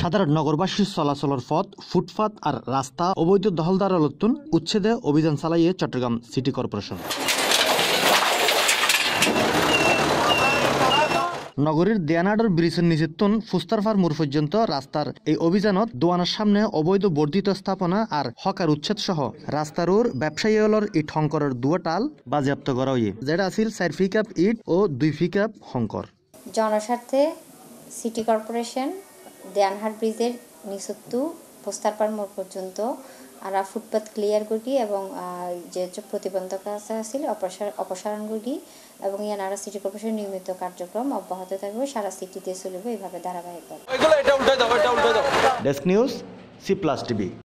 সাধারণ নগরবাসীর চলাচলের পথ ফুটপাত আর রাস্তা অবৈধ দহলদার লতুন উচ্ছেদে অভিযান চালাইয়ে চট্টগ্রাম সিটি কর্পোরেশন নগরীর দেয়ানাডর ব্রিজের নিচেতন ফুস্তারফার মোড় পর্যন্ত রাস্তার এই অভিযানত দোয়ানার সামনে অবৈধ বর্ধিত স্থাপনা আর হকার উচ্ছেদ সহ রাস্তারোর ব্যবসায়ীলর এই ঠঙ্করের দুয়াটাল বাজেয়াপ্ত করা হয়ে যেটা আছিল চার ফিকাপ ইট ও দুই ফিকাপ হংকর জনস্বার্থে সিটি কর্পোরেশন দেয়ানহার ব্রিজের নিচত্তু বস্তারপাড় মোড় পর্যন্ত আর ফুটপাথ ক্লিয়ার করি এবং যে প্রতিবন্ধক আছে অপসার অপসারণ করি এবং ইয়ানারা সিটি কর্পোরেশন নিয়মিত কার্যক্রম অব্যাহত থাকবে সারা সিটিতে চলবে এইভাবে ধারাবাহিক desk news C plus TV